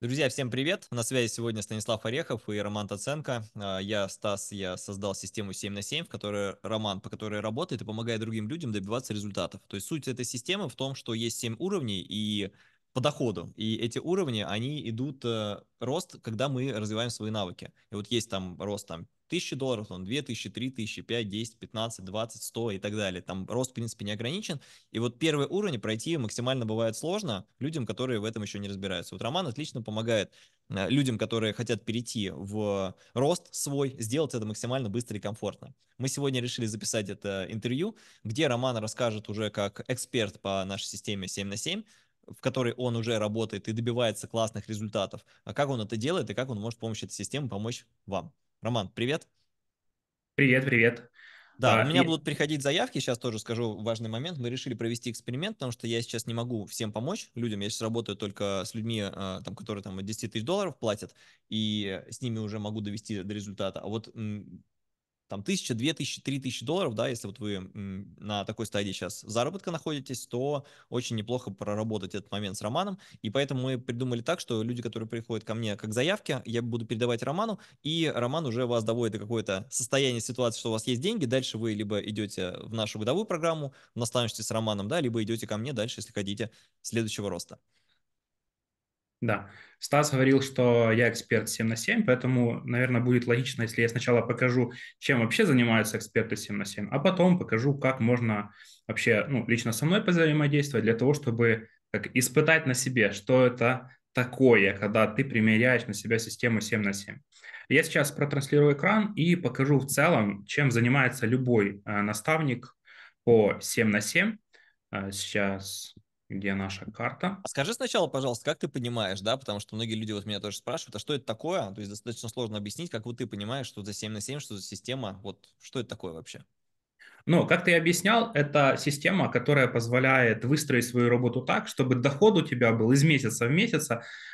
Друзья, всем привет! На связи сегодня Станислав Орехов и Роман Таценко. А, я Стас, я создал систему 7 на 7, в которой Роман, по которой работает и помогает другим людям добиваться результатов. То есть суть этой системы в том, что есть 7 уровней, и по доходу. И эти уровни, они идут э, рост, когда мы развиваем свои навыки. И вот есть там рост там 1000 долларов, там 2000, 3000, 5, 10, 15, 20, 100 и так далее. Там рост, в принципе, не ограничен. И вот первый уровень пройти максимально бывает сложно людям, которые в этом еще не разбираются. Вот Роман отлично помогает э, людям, которые хотят перейти в рост свой, сделать это максимально быстро и комфортно. Мы сегодня решили записать это интервью, где Роман расскажет уже как эксперт по нашей системе 7 на 7, в которой он уже работает и добивается классных результатов, а как он это делает и как он может с помощью этой системы помочь вам. Роман, привет. Привет, привет. Да, а, у меня и... будут приходить заявки, сейчас тоже скажу важный момент. Мы решили провести эксперимент, потому что я сейчас не могу всем помочь людям. Я сейчас работаю только с людьми, э, там, которые там 10 тысяч долларов платят, и с ними уже могу довести до результата. А вот там тысяча, две тысячи, три тысячи долларов, да, если вот вы на такой стадии сейчас заработка находитесь, то очень неплохо проработать этот момент с Романом, и поэтому мы придумали так, что люди, которые приходят ко мне как заявки, я буду передавать Роману, и Роман уже вас доводит до какое-то состояние ситуации, что у вас есть деньги, дальше вы либо идете в нашу годовую программу, настанешься с Романом, да, либо идете ко мне дальше, если хотите следующего роста. Да. Стас говорил, что я эксперт 7 на 7, поэтому, наверное, будет логично, если я сначала покажу, чем вообще занимаются эксперты 7 на 7, а потом покажу, как можно вообще ну, лично со мной взаимодействовать для того, чтобы как, испытать на себе, что это такое, когда ты примеряешь на себя систему 7 на 7. Я сейчас протранслирую экран и покажу в целом, чем занимается любой э, наставник по 7 на 7. Э, сейчас где наша карта. А скажи сначала, пожалуйста, как ты понимаешь, да, потому что многие люди вот меня тоже спрашивают, а что это такое? То есть достаточно сложно объяснить, как вот ты понимаешь, что за 7 на 7, что за система, вот что это такое вообще? Ну, как ты и объяснял, это система, которая позволяет выстроить свою работу так, чтобы доход у тебя был из месяца в месяц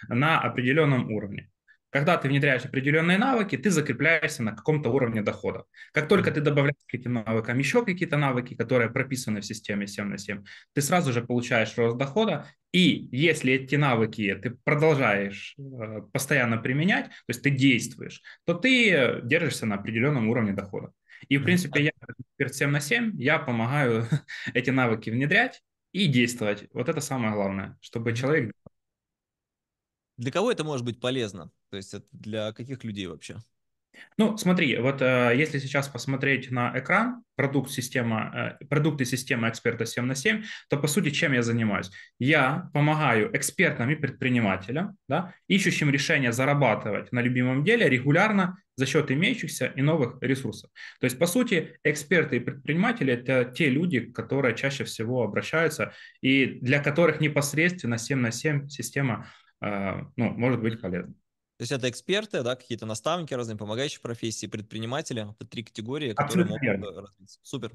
на определенном уровне. Когда ты внедряешь определенные навыки, ты закрепляешься на каком-то уровне дохода. Как только ты добавляешь к этим навыкам еще какие-то навыки, которые прописаны в системе 7 на 7, ты сразу же получаешь рост дохода, и если эти навыки ты продолжаешь э, постоянно применять, то есть ты действуешь, то ты держишься на определенном уровне дохода. И, в принципе, я эксперт 7 на 7, я помогаю эти навыки внедрять и действовать. Вот это самое главное, чтобы человек для кого это может быть полезно? То есть это для каких людей вообще? Ну, смотри, вот э, если сейчас посмотреть на экран продукт система, э, продукты системы эксперта 7 на 7, то, по сути, чем я занимаюсь? Я помогаю экспертам и предпринимателям, да, ищущим решение зарабатывать на любимом деле регулярно за счет имеющихся и новых ресурсов. То есть, по сути, эксперты и предприниматели – это те люди, которые чаще всего обращаются и для которых непосредственно 7 на 7 система – Э, ну, может быть полезно. То есть это эксперты, да, какие-то наставники разные, помогающие профессии, предприниматели. Это три категории, которые Абсолютно могут верно. Э, развиться. Супер.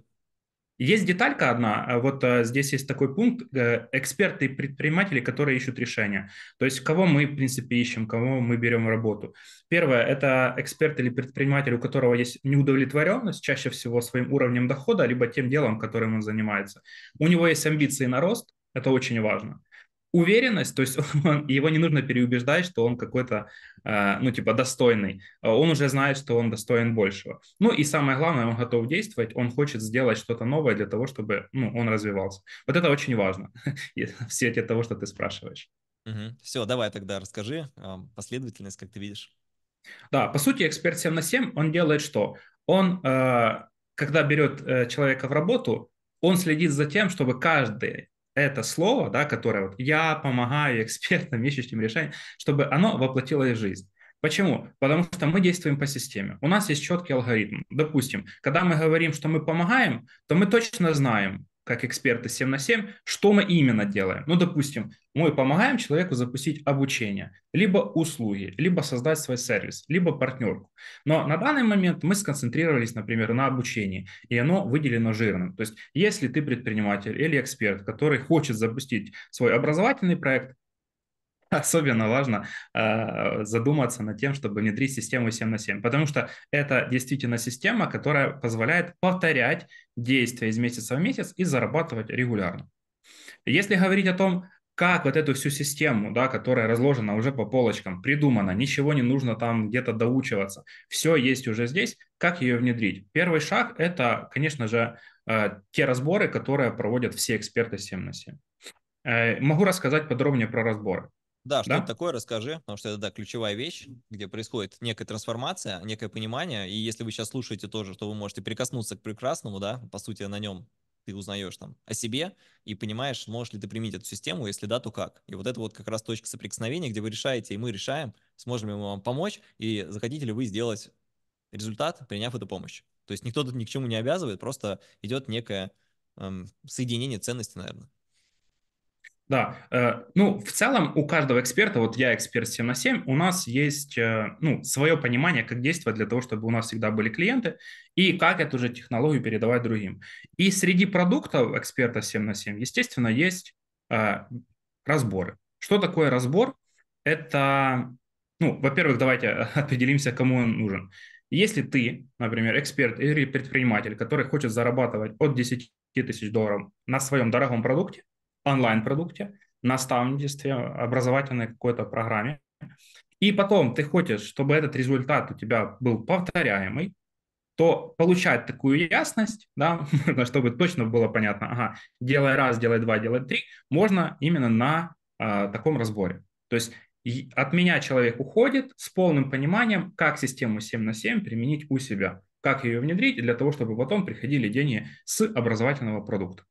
Есть деталька одна, э, вот здесь есть такой пункт, эксперты и предприниматели, которые ищут решения. То есть кого мы, в принципе, ищем, кого мы берем в работу. Первое – это эксперт или предприниматель, у которого есть неудовлетворенность, чаще всего своим уровнем дохода, либо тем делом, которым он занимается. У него есть амбиции на рост, это очень важно уверенность, то есть он, его не нужно переубеждать, что он какой-то, э, ну, типа, достойный. Он уже знает, что он достоин большего. Ну и самое главное, он готов действовать, он хочет сделать что-то новое для того, чтобы ну, он развивался. Вот это очень важно в свете того, что ты спрашиваешь. Угу. Все, давай тогда расскажи э, последовательность, как ты видишь. Да, по сути, эксперт 7 на 7, он делает что? Он, э, когда берет э, человека в работу, он следит за тем, чтобы каждый это слово, да, которое вот я помогаю экспертам, ищущим решение, чтобы оно воплотилось в жизнь. Почему? Потому что мы действуем по системе. У нас есть четкий алгоритм. Допустим, когда мы говорим, что мы помогаем, то мы точно знаем, как эксперты 7 на 7, что мы именно делаем? Ну, допустим, мы помогаем человеку запустить обучение, либо услуги, либо создать свой сервис, либо партнерку. Но на данный момент мы сконцентрировались, например, на обучении, и оно выделено жирным. То есть, если ты предприниматель или эксперт, который хочет запустить свой образовательный проект, особенно важно э, задуматься над тем, чтобы внедрить систему 7 на 7, потому что это действительно система, которая позволяет повторять действия из месяца в месяц и зарабатывать регулярно. Если говорить о том, как вот эту всю систему, да, которая разложена уже по полочкам, придумана, ничего не нужно там где-то доучиваться, все есть уже здесь, как ее внедрить? Первый шаг – это, конечно же, э, те разборы, которые проводят все эксперты 7 на 7. Э, могу рассказать подробнее про разборы. Да, что да? это такое, расскажи, потому что это да, ключевая вещь, где происходит некая трансформация, некое понимание. И если вы сейчас слушаете тоже, что вы можете прикоснуться к прекрасному, да, по сути, на нем ты узнаешь там о себе и понимаешь, можешь ли ты применить эту систему, если да, то как. И вот это вот как раз точка соприкосновения, где вы решаете, и мы решаем, сможем ли мы вам помочь, и захотите ли вы сделать результат, приняв эту помощь. То есть никто тут ни к чему не обязывает, просто идет некое эм, соединение ценностей, наверное. Да, э, ну, в целом у каждого эксперта, вот я эксперт 7 на 7, у нас есть, э, ну, свое понимание, как действовать для того, чтобы у нас всегда были клиенты, и как эту же технологию передавать другим. И среди продуктов эксперта 7 на 7, естественно, есть э, разборы. Что такое разбор? Это, ну, во-первых, давайте определимся, кому он нужен. Если ты, например, эксперт или предприниматель, который хочет зарабатывать от 10 тысяч долларов на своем дорогом продукте, онлайн-продукте, наставничестве, образовательной какой-то программе. И потом ты хочешь, чтобы этот результат у тебя был повторяемый, то получать такую ясность, да, чтобы точно было понятно, ага, делай раз, делай два, делай три, можно именно на э, таком разборе. То есть от меня человек уходит с полным пониманием, как систему 7 на 7 применить у себя, как ее внедрить для того, чтобы потом приходили деньги с образовательного продукта.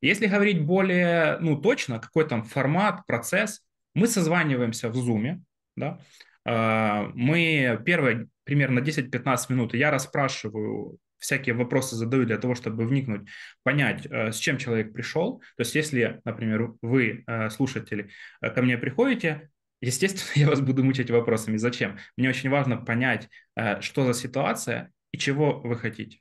Если говорить более ну, точно, какой там формат, процесс, мы созваниваемся в Zoom, да, а, мы первые примерно 10-15 минут, я расспрашиваю, всякие вопросы задаю для того, чтобы вникнуть, понять, э, с чем человек пришел. То есть если, например, вы, э, слушатели, э, ко мне приходите, естественно, я вас буду мучить вопросами. Зачем? Мне очень важно понять, что за ситуация и чего вы хотите.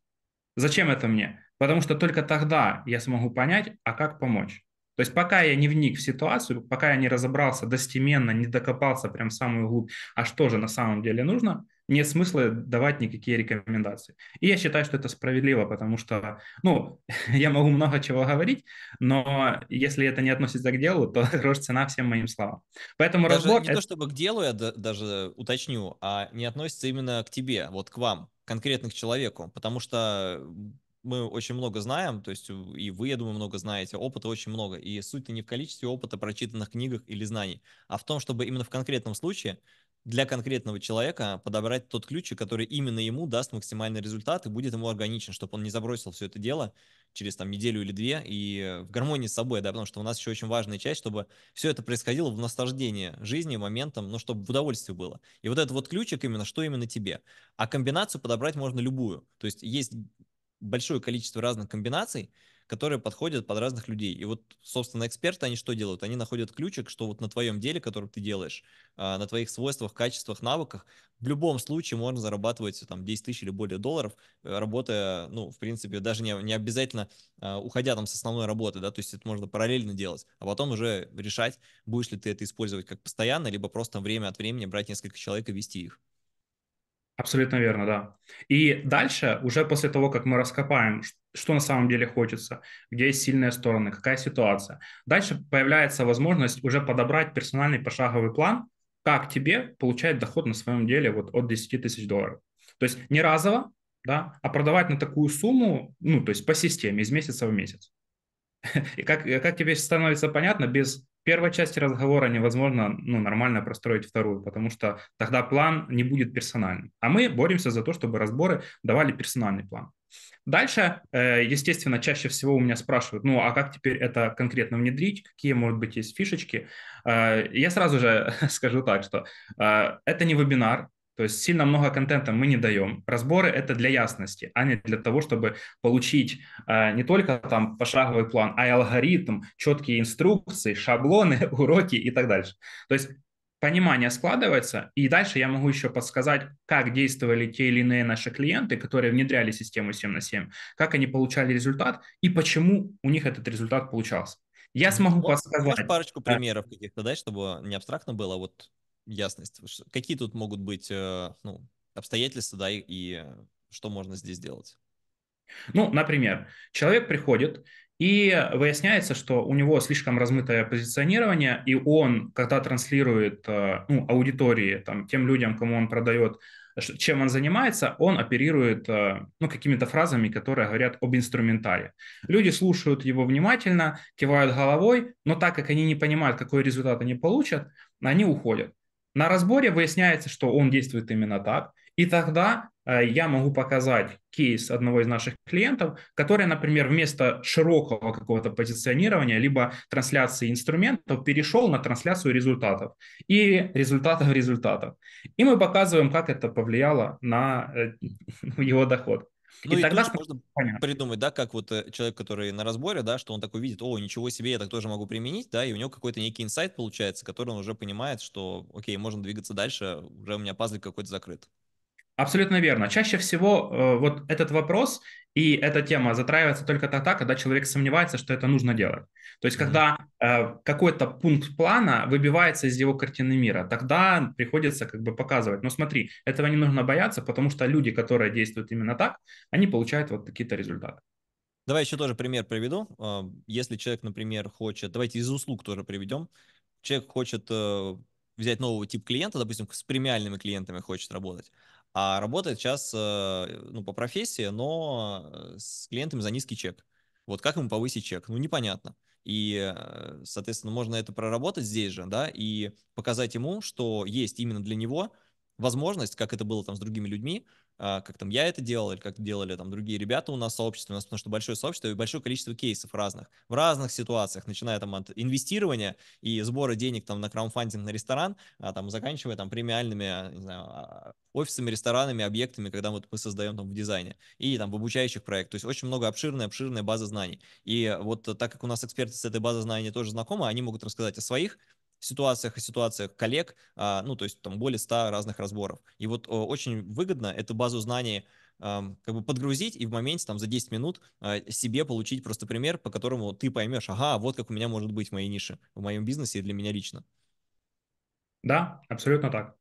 Зачем это мне? Потому что только тогда я смогу понять, а как помочь. То есть пока я не вник в ситуацию, пока я не разобрался достеменно, не докопался прям в самую глубь, а что же на самом деле нужно, нет смысла давать никакие рекомендации. И я считаю, что это справедливо, потому что, ну, я могу много чего говорить, но если это не относится к делу, то грош цена всем моим словам. Поэтому даже разбор... Не то чтобы к делу я даже уточню, а не относится именно к тебе, вот к вам конкретно к человеку, потому что мы очень много знаем, то есть и вы, я думаю, много знаете, опыта очень много. И суть не в количестве опыта, прочитанных книгах или знаний, а в том, чтобы именно в конкретном случае для конкретного человека подобрать тот ключ, который именно ему даст максимальный результат и будет ему органичен, чтобы он не забросил все это дело через там неделю или две и в гармонии с собой, да, потому что у нас еще очень важная часть, чтобы все это происходило в наслаждении жизни, моментом, ну, чтобы в удовольствии было. И вот этот вот ключик именно, что именно тебе. А комбинацию подобрать можно любую. То есть есть большое количество разных комбинаций, которые подходят под разных людей. И вот, собственно, эксперты, они что делают? Они находят ключик, что вот на твоем деле, который ты делаешь, а, на твоих свойствах, качествах, навыках, в любом случае можно зарабатывать там 10 тысяч или более долларов, э, работая, ну, в принципе, даже не, не обязательно а, уходя там с основной работы, да, то есть это можно параллельно делать, а потом уже решать, будешь ли ты это использовать как постоянно, либо просто время от времени брать несколько человек и вести их. Абсолютно верно, да. И дальше, уже после того, как мы раскопаем, что на самом деле хочется, где есть сильные стороны, какая ситуация, дальше появляется возможность уже подобрать персональный пошаговый план, как тебе получать доход на своем деле вот от 10 тысяч долларов. То есть не разово, да, а продавать на такую сумму, ну, то есть по системе, из месяца в месяц. И как, как тебе становится понятно, без первой части разговора невозможно ну, нормально простроить вторую, потому что тогда план не будет персональным. А мы боремся за то, чтобы разборы давали персональный план. Дальше, э, естественно, чаще всего у меня спрашивают, ну а как теперь это конкретно внедрить, какие, может быть, есть фишечки. Э, я сразу же скажу так, что э, это не вебинар, то есть сильно много контента мы не даем. Разборы это для ясности, а не для того, чтобы получить э, не только там пошаговый план, а и алгоритм, четкие инструкции, шаблоны, уроки и так дальше. То есть понимание складывается, и дальше я могу еще подсказать, как действовали те или иные наши клиенты, которые внедряли систему 7 на 7, как они получали результат и почему у них этот результат получался. Я смогу подсказать. Можешь парочку примеров каких-то дать, чтобы не абстрактно было, вот ясность. Какие тут могут быть э, ну, обстоятельства, да, и, что можно здесь сделать? Ну, например, человек приходит, и выясняется, что у него слишком размытое позиционирование, и он, когда транслирует э, ну, аудитории, там, тем людям, кому он продает, чем он занимается, он оперирует э, ну, какими-то фразами, которые говорят об инструментаре. Люди слушают его внимательно, кивают головой, но так как они не понимают, какой результат они получат, они уходят. На разборе выясняется, что он действует именно так, и тогда э, я могу показать кейс одного из наших клиентов, который, например, вместо широкого какого-то позиционирования, либо трансляции инструментов перешел на трансляцию результатов и результатов результатов. И мы показываем, как это повлияло на э, его доход. Ну, и, тогда можно понятно. придумать, да, как вот э, человек, который на разборе, да, что он такой видит, о, ничего себе, я так тоже могу применить, да, и у него какой-то некий инсайт получается, который он уже понимает, что, окей, можно двигаться дальше, уже у меня пазлик какой-то закрыт. Абсолютно верно. Чаще всего э, вот этот вопрос и эта тема затраивается только тогда, когда человек сомневается, что это нужно делать. То есть, когда э, какой-то пункт плана выбивается из его картины мира, тогда приходится как бы показывать, но смотри, этого не нужно бояться, потому что люди, которые действуют именно так, они получают вот какие то результаты. Давай еще тоже пример приведу. А, если человек, например, хочет, давайте из услуг тоже приведем. Человек хочет э, взять нового типа клиента, допустим, с премиальными клиентами хочет работать, а работает сейчас э, ну, по профессии, но э, с клиентами за низкий чек. Вот как ему повысить чек? Ну, непонятно. И, э, соответственно, можно это проработать здесь же, да, и показать ему, что есть именно для него возможность, как это было там с другими людьми, а, как там я это делал, или как делали там другие ребята у нас в сообществе, у нас потому что большое сообщество и большое количество кейсов разных, в разных ситуациях, начиная там от инвестирования и сбора денег там на краудфандинг на ресторан, а, там заканчивая там премиальными, а, не знаю, а, офисами, ресторанами, объектами, когда вот мы создаем там в дизайне и там в обучающих проектах. То есть очень много обширная, обширная база знаний. И вот так как у нас эксперты с этой базы знаний тоже знакомы, они могут рассказать о своих ситуациях и ситуациях коллег, а, ну, то есть там более 100 разных разборов. И вот очень выгодно эту базу знаний как бы подгрузить и в моменте там за 10 минут а, себе получить просто пример, по которому ты поймешь, ага, вот как у меня может быть в моей нише, в моем бизнесе и для меня лично. Да, абсолютно так.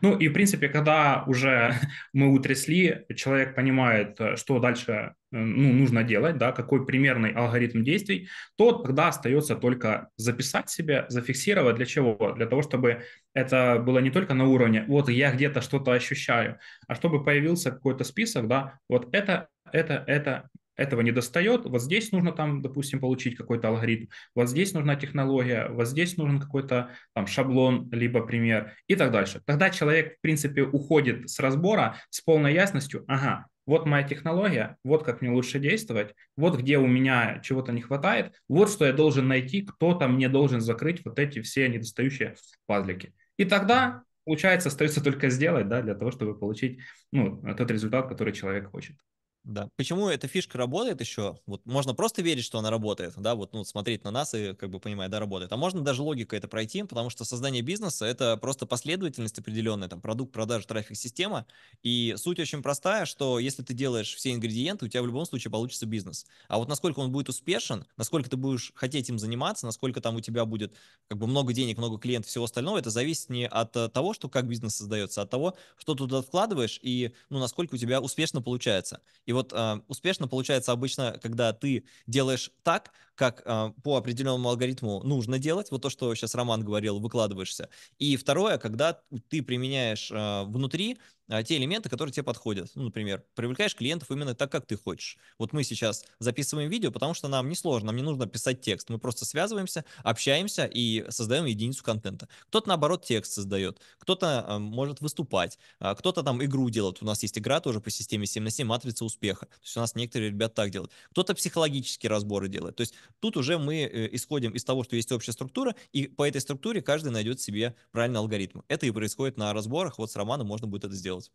Ну и, в принципе, когда уже мы утрясли, человек понимает, э, что дальше э, ну, нужно делать, да, какой примерный алгоритм действий, то тогда остается только записать себе, зафиксировать. Для чего? Для того, чтобы это было не только на уровне «вот я где-то что-то ощущаю», а чтобы появился какой-то список, да, вот это, это, это, этого не достает, вот здесь нужно там, допустим, получить какой-то алгоритм, вот здесь нужна технология, вот здесь нужен какой-то там шаблон, либо пример и так дальше. Тогда человек, в принципе, уходит с разбора с полной ясностью, ага, вот моя технология, вот как мне лучше действовать, вот где у меня чего-то не хватает, вот что я должен найти, кто-то мне должен закрыть вот эти все недостающие пазлики. И тогда, получается, остается только сделать, да, для того, чтобы получить ну, тот результат, который человек хочет. Да. Почему эта фишка работает еще? Вот можно просто верить, что она работает, да, вот ну, смотреть на нас и как бы понимать, да, работает. А можно даже логикой это пройти, потому что создание бизнеса — это просто последовательность определенная, там, продукт, продажа, трафик, система. И суть очень простая, что если ты делаешь все ингредиенты, у тебя в любом случае получится бизнес. А вот насколько он будет успешен, насколько ты будешь хотеть им заниматься, насколько там у тебя будет как бы много денег, много клиентов, всего остального, это зависит не от э, того, что как бизнес создается, а от того, что ты туда вкладываешь и ну, насколько у тебя успешно получается. И и вот э, успешно получается обычно, когда ты делаешь так, как а, по определенному алгоритму нужно делать, вот то, что сейчас Роман говорил, выкладываешься. И второе, когда ты применяешь а, внутри а, те элементы, которые тебе подходят. Ну, например, привлекаешь клиентов именно так, как ты хочешь. Вот мы сейчас записываем видео, потому что нам не сложно, нам не нужно писать текст. Мы просто связываемся, общаемся и создаем единицу контента. Кто-то, наоборот, текст создает, кто-то э, может выступать, э, кто-то там игру делает. У нас есть игра тоже по системе 7 на 7, матрица успеха. То есть у нас некоторые ребята так делают. Кто-то психологические разборы делает. То есть Тут уже мы э, исходим из того, что есть общая структура, и по этой структуре каждый найдет себе правильный алгоритм. Это и происходит на разборах, вот с Романом можно будет это сделать.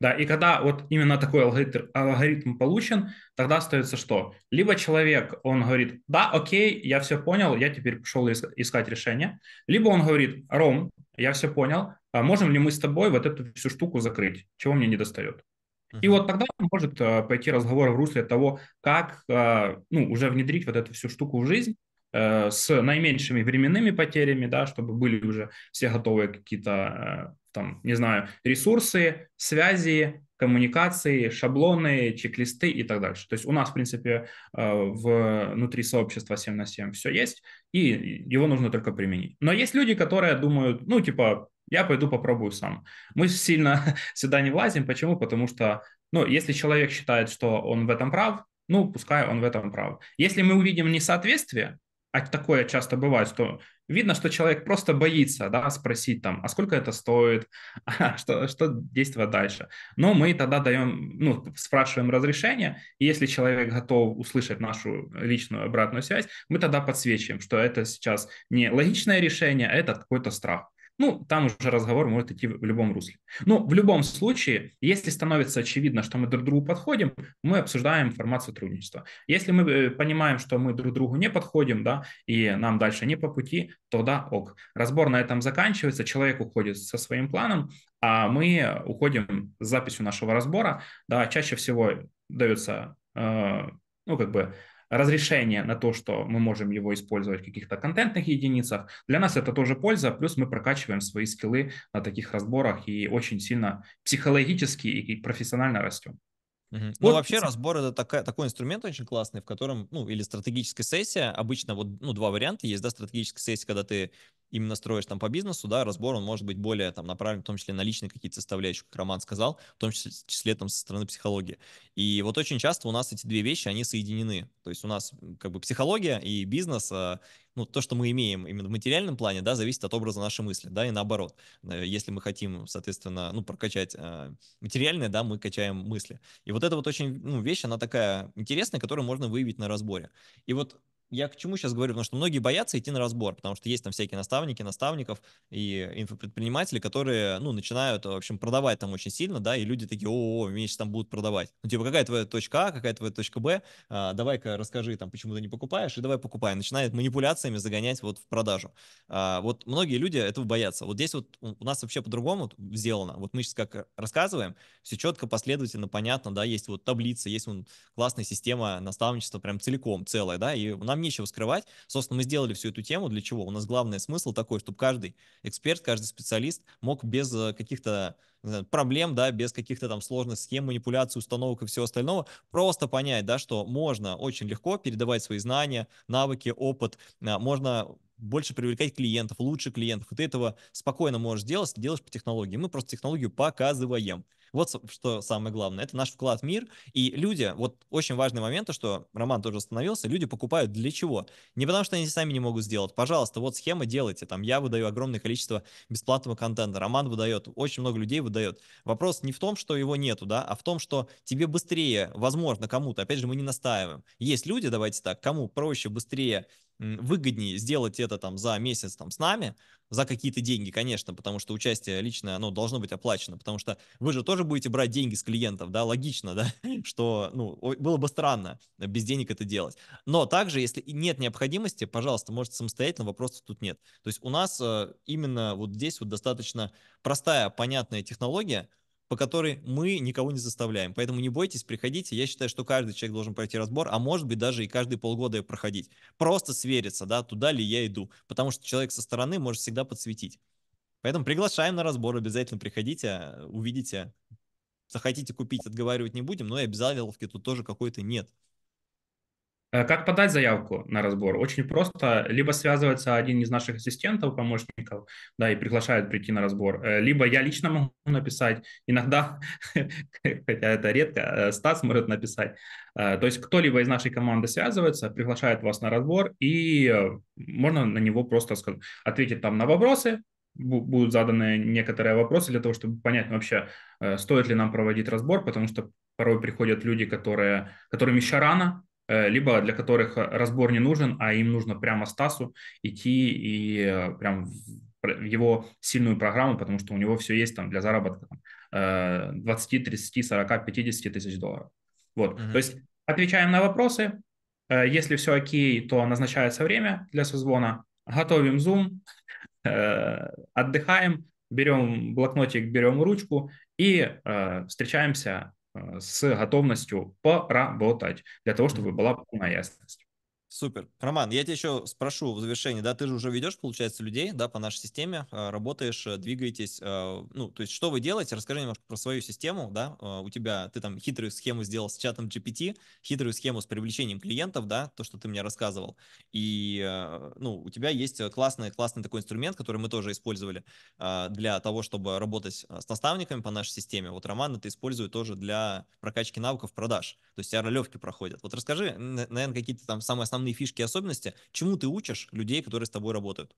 Да, и когда вот именно такой алгоритм, алгоритм получен, тогда остается что? Либо человек, он говорит, да, окей, я все понял, я теперь пошел искать решение. Либо он говорит, Ром, я все понял, а можем ли мы с тобой вот эту всю штуку закрыть? Чего мне не достает? И вот тогда может э, пойти разговор в русле того, как э, ну, уже внедрить вот эту всю штуку в жизнь э, с наименьшими временными потерями, да, чтобы были уже все готовые какие-то там, не знаю, ресурсы, связи, коммуникации, шаблоны, чек-листы и так дальше. То есть у нас, в принципе, внутри сообщества 7 на 7 все есть, и его нужно только применить. Но есть люди, которые думают, ну, типа, я пойду попробую сам. Мы сильно сюда не влазим. Почему? Потому что, ну, если человек считает, что он в этом прав, ну, пускай он в этом прав. Если мы увидим несоответствие, а такое часто бывает, что видно, что человек просто боится да, спросить там, а сколько это стоит, а что, что действовать дальше. Но мы тогда даем, ну, спрашиваем разрешение, и если человек готов услышать нашу личную обратную связь, мы тогда подсвечиваем, что это сейчас не логичное решение, а это какой-то страх. Ну, там уже разговор может идти в любом русле. Но в любом случае, если становится очевидно, что мы друг другу подходим, мы обсуждаем формат сотрудничества. Если мы э, понимаем, что мы друг другу не подходим, да, и нам дальше не по пути, то да, ок. Разбор на этом заканчивается, человек уходит со своим планом, а мы уходим с записью нашего разбора. Да, чаще всего дается, э, ну, как бы, разрешение на то, что мы можем его использовать в каких-то контентных единицах. Для нас это тоже польза, плюс мы прокачиваем свои скиллы на таких разборах и очень сильно психологически и профессионально растем. Угу. Ну, вот. Ну, вообще разбор это такая, такой инструмент очень классный, в котором, ну, или стратегическая сессия, обычно вот, ну, два варианта есть, да, стратегическая сессия, когда ты именно строишь там по бизнесу, да, разбор, он может быть более там направлен, в том числе на личные какие-то составляющие, как Роман сказал, в том числе, в числе там со стороны психологии. И вот очень часто у нас эти две вещи, они соединены. То есть у нас как бы психология и бизнес, а, ну, то, что мы имеем именно в материальном плане, да, зависит от образа нашей мысли, да, и наоборот. Э, если мы хотим, соответственно, ну, прокачать э, материальное, да, мы качаем мысли. И вот эта вот очень, ну, вещь, она такая интересная, которую можно выявить на разборе. И вот я к чему сейчас говорю? Потому что многие боятся идти на разбор, потому что есть там всякие наставники, наставников и инфопредприниматели, которые, ну, начинают, в общем, продавать там очень сильно, да, и люди такие, о, меня сейчас там будут продавать. Ну, типа, какая твоя точка А, какая твоя точка Б, а, давай-ка расскажи там, почему ты не покупаешь, и давай покупай. Начинает манипуляциями загонять вот в продажу. А, вот многие люди этого боятся. Вот здесь вот у нас вообще по-другому сделано. Вот мы сейчас как рассказываем, все четко, последовательно, понятно, да, есть вот таблица, есть вот классная система наставничества прям целиком, целая, да, и нам нечего скрывать. Собственно, мы сделали всю эту тему. Для чего? У нас главный смысл такой, чтобы каждый эксперт, каждый специалист мог без э, каких-то проблем, да, без каких-то там сложных схем, манипуляций, установок и всего остального, просто понять, да, что можно очень легко передавать свои знания, навыки, опыт, э, можно больше привлекать клиентов, лучше клиентов. И ты этого спокойно можешь делать, делаешь по технологии. Мы просто технологию показываем. Вот что самое главное. Это наш вклад в мир. И люди, вот очень важный момент, что Роман тоже остановился, люди покупают для чего? Не потому, что они сами не могут сделать. Пожалуйста, вот схема делайте. Там я выдаю огромное количество бесплатного контента. Роман выдает, очень много людей выдает. Вопрос не в том, что его нету, да, а в том, что тебе быстрее, возможно, кому-то, опять же, мы не настаиваем. Есть люди, давайте так, кому проще, быстрее выгоднее сделать это там за месяц там с нами, за какие-то деньги, конечно, потому что участие личное, оно должно быть оплачено, потому что вы же тоже будете брать деньги с клиентов, да, логично, да, что, ну, было бы странно без денег это делать. Но также, если нет необходимости, пожалуйста, можете самостоятельно, вопросов тут нет. То есть у нас э, именно вот здесь вот достаточно простая, понятная технология, по которой мы никого не заставляем. Поэтому не бойтесь, приходите. Я считаю, что каждый человек должен пройти разбор, а может быть даже и каждые полгода проходить. Просто свериться, да, туда ли я иду. Потому что человек со стороны может всегда подсветить. Поэтому приглашаем на разбор, обязательно приходите, увидите. Захотите купить, отговаривать не будем, но и обязаловки тут тоже какой-то нет. Э, как подать заявку на разбор? Очень просто. Либо связывается один из наших ассистентов, помощников, да, и приглашает прийти на разбор. Э, либо я лично могу написать. Иногда, хотя это редко, э, Стас может написать. То есть кто-либо из нашей команды связывается, приглашает вас на разбор, и можно на него просто ответить там на вопросы, будут заданы некоторые вопросы для того, чтобы понять вообще, стоит ли нам проводить разбор, потому что порой приходят люди, которые, которым еще рано Э, либо для которых э, разбор не нужен, а им нужно прямо Стасу идти и э, прям в его сильную программу, потому что у него все есть там для заработка 20, 30, 40, 50 тысяч долларов. Вот, mm-hmm. то есть отвечаем на вопросы, если все окей, то назначается время для созвона, готовим Zoom, отдыхаем, берем блокнотик, берем ручку и встречаемся Э, с готовностью поработать для того, чтобы была полная ясность. Супер. Роман, я тебя еще спрошу в завершении, да, ты же уже ведешь, получается, людей, да, по нашей системе, э, работаешь, э, двигаетесь, э, ну, то есть что вы делаете, расскажи немножко про свою систему, да, у тебя, ты там хитрую схему сделал с чатом GPT, хитрую схему с привлечением клиентов, да, то, что ты мне рассказывал, и, ну, у тебя есть классный, классный такой инструмент, который мы тоже использовали для того, чтобы работать с наставниками по нашей системе, вот Роман это использует тоже для прокачки навыков продаж, то есть ролевки проходят, вот расскажи, наверное, какие-то там самые основные основные фишки и особенности, чему ты учишь людей, которые с тобой работают?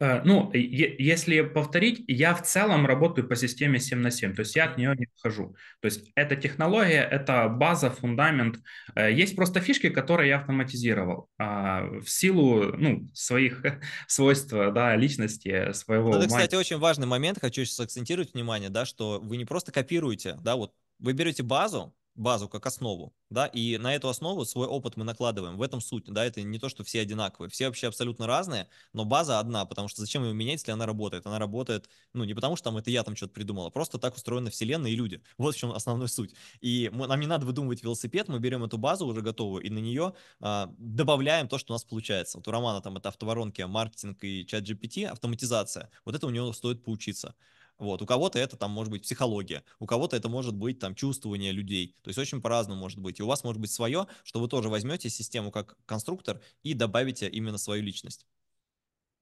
Э, ну, если повторить, я в целом работаю по системе 7 на 7, то есть я от нее не вхожу. То есть эта технология, это база, фундамент. Э, есть просто фишки, которые я автоматизировал а, в силу ну, своих свойств да, личности, своего ну, Это, ума. кстати, очень важный момент, хочу сейчас акцентировать внимание, да, что вы не просто копируете, да, вот вы берете базу, базу как основу, да, и на эту основу свой опыт мы накладываем. В этом суть, да, это не то, что все одинаковые, все вообще абсолютно разные, но база одна, потому что зачем ее менять, если она работает? Она работает, ну, не потому что там это я там что-то придумал, а просто так устроена вселенная и люди. Вот в чем основная суть. И мы, нам не надо выдумывать велосипед, мы берем эту базу уже готовую и на нее а, добавляем то, что у нас получается. Вот у Романа там это автоворонки, маркетинг и чат GPT, автоматизация. Вот это у него стоит поучиться. Вот. У кого-то это там может быть психология, у кого-то это может быть там чувствование людей. То есть очень по-разному может быть. И у вас может быть свое, что вы тоже возьмете систему как конструктор и добавите именно свою личность.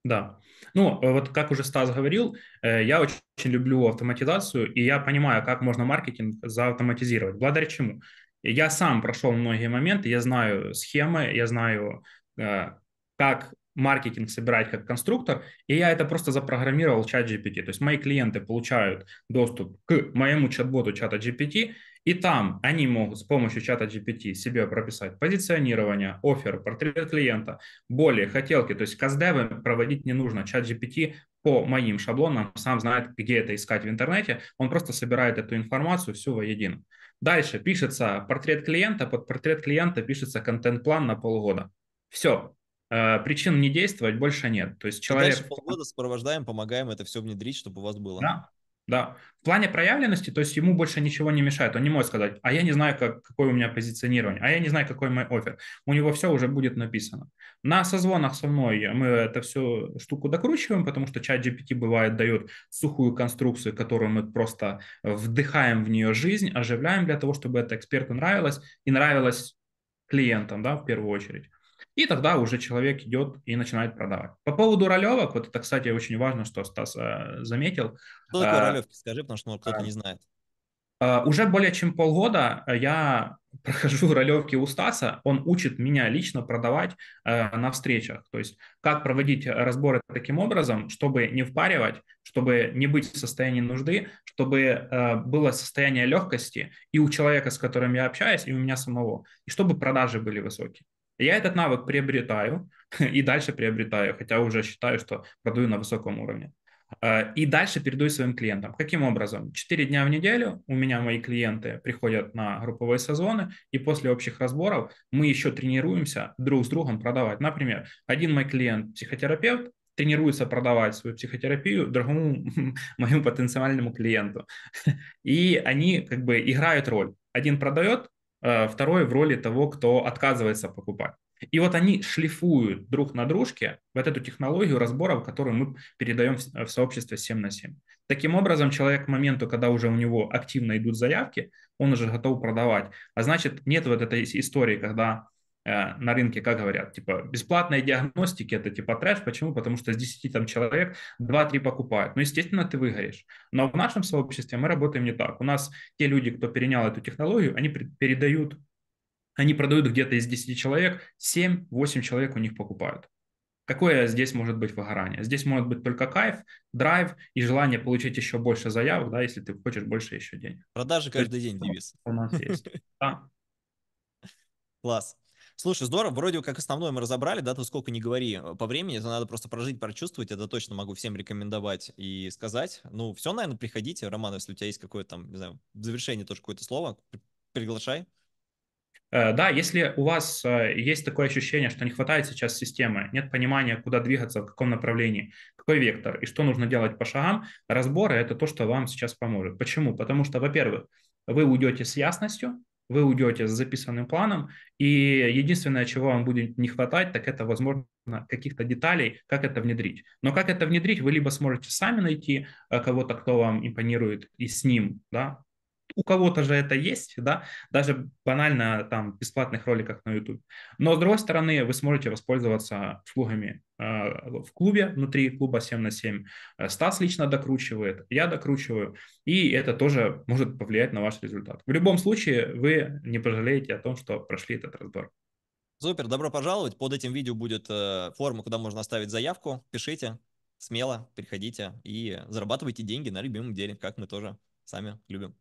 Да. Ну, э, вот как уже Стас говорил, э, я очень люблю автоматизацию, и я понимаю, как можно маркетинг заавтоматизировать. Благодаря чему? Я сам прошел многие моменты, я знаю схемы, я знаю, э, как маркетинг собирать как конструктор, и я это просто запрограммировал в чат GPT. То есть мои клиенты получают доступ к моему чат-боту чата GPT, и там они могут с помощью чата GPT себе прописать позиционирование, офер, портрет клиента, более хотелки. То есть каздевы проводить не нужно. Чат GPT по моим шаблонам сам знает, где это искать в интернете. Он просто собирает эту информацию всю воедино. Дальше пишется портрет клиента, под портрет клиента пишется контент-план на полгода. Все, Э, причин не действовать больше нет. То есть человек... дальше полгода сопровождаем, помогаем это все внедрить, чтобы у вас было. Да, да. В плане проявленности, то есть ему больше ничего не мешает. Он не может сказать, а я не знаю, как, какое у меня позиционирование, а я не знаю, какой мой офер. У него все уже будет написано. На созвонах со мной мы это всю штуку докручиваем, потому что чат GPT бывает дает сухую конструкцию, которую мы просто вдыхаем в нее жизнь, оживляем для того, чтобы это эксперту нравилось и нравилось клиентам, да, в первую очередь. И тогда уже человек идет и начинает продавать. По поводу ролевок, вот это, кстати, очень важно, что Стас э, заметил. Что такое э, ролевки, скажи, потому что ну, кто-то э, не знает. Э, уже более чем полгода я прохожу ролевки у Стаса, он учит меня лично продавать э, на встречах. То есть как проводить разборы таким образом, чтобы не впаривать, чтобы не быть в состоянии нужды, чтобы э, было состояние легкости и у человека, с которым я общаюсь, и у меня самого, и чтобы продажи были высокие. Я этот навык приобретаю и дальше приобретаю, хотя уже считаю, что продаю на высоком уровне. Э, и дальше передаю своим клиентам. Каким образом? Четыре дня в неделю у меня мои клиенты приходят на групповые сезоны, и после общих разборов мы еще тренируемся друг с другом продавать. Например, один мой клиент психотерапевт, тренируется продавать свою психотерапию другому моему потенциальному клиенту. И они как бы играют роль. Один продает, Э, второй в роли того, кто отказывается покупать. И вот они шлифуют друг на дружке вот эту технологию разборов, которую мы передаем в э, сообществе 7 на 7. Таким образом, человек к моменту, когда уже у него активно идут заявки, он уже готов продавать. А значит, нет вот этой истории, когда Э, на рынке, как говорят, типа, бесплатные диагностики, это типа трэш. Почему? Потому что с 10 там, человек 2-3 покупают. Ну, естественно, ты выгоришь. Но в нашем сообществе мы работаем не так. У нас те люди, кто перенял эту технологию, они передают, они продают где-то из 10 человек, 7-8 человек у них покупают. Какое здесь может быть выгорание? Здесь может быть только кайф, драйв и желание получить еще больше заявок, да, если ты хочешь больше еще денег. Продажи каждый день, девиз. У нас есть. Класс. Слушай, здорово, вроде как основное мы разобрали, да, ты сколько не говори э, по времени, это надо просто прожить, прочувствовать, это точно могу всем рекомендовать и сказать. Ну, все, наверное, приходите, Роман, если у тебя есть какое-то там, не знаю, завершение тоже какое-то слово, приглашай. Э, да, если у вас э, есть такое ощущение, что не хватает сейчас системы, нет понимания, куда двигаться, в каком направлении, какой вектор и что нужно делать по шагам, разборы – это то, что вам сейчас поможет. Почему? Потому что, во-первых, вы уйдете с ясностью, вы уйдете с записанным планом, и единственное, чего вам будет не хватать, так это, возможно, каких-то деталей, как это внедрить. Но как это внедрить, вы либо сможете сами найти э, кого-то, кто вам импонирует, и с ним да, у кого-то же это есть, да, даже банально там бесплатных роликах на YouTube. Но с другой стороны, вы сможете воспользоваться услугами а, в клубе, внутри клуба 7 на 7. Э, Стас лично докручивает, я докручиваю, и это тоже может повлиять на ваш результат. В любом случае, вы не пожалеете о том, что прошли этот разбор. Супер, добро пожаловать. Под этим видео будет э, форма, куда можно оставить заявку. Пишите смело, приходите и зарабатывайте деньги на любимом деле, как мы тоже сами любим.